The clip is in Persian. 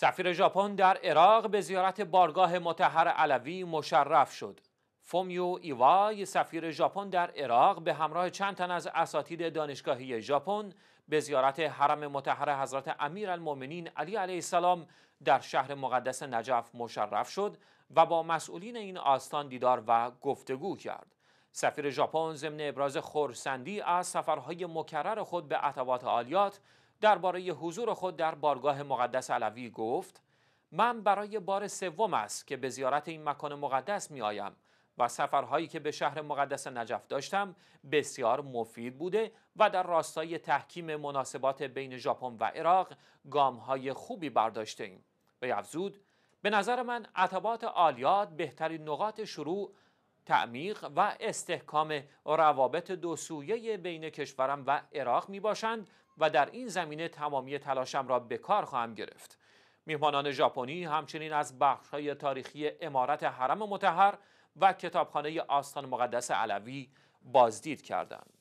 سفیر ژاپن در عراق به زیارت بارگاه متحر علوی مشرف شد. فومیو ایوای سفیر ژاپن در عراق به همراه چند تن از اساتید دانشگاهی ژاپن به زیارت حرم متحر حضرت امیرالمؤمنین علی علیه السلام در شهر مقدس نجف مشرف شد و با مسئولین این آستان دیدار و گفتگو کرد. سفیر ژاپن ضمن ابراز خورسندی از سفرهای مکرر خود به عطوات آلیات درباره حضور خود در بارگاه مقدس علوی گفت من برای بار سوم است که به زیارت این مکان مقدس می آیم و سفرهایی که به شهر مقدس نجف داشتم بسیار مفید بوده و در راستای تحکیم مناسبات بین ژاپن و عراق گامهای خوبی برداشته ایم. به افزود به نظر من عطبات آلیاد بهترین نقاط شروع تعمیق و استحکام روابط دوسویه بین کشورم و عراق می باشند و در این زمینه تمامی تلاشم را به کار خواهم گرفت. میهمانان ژاپنی همچنین از بخشهای تاریخی امارت حرم متحر و کتابخانه آستان مقدس علوی بازدید کردند.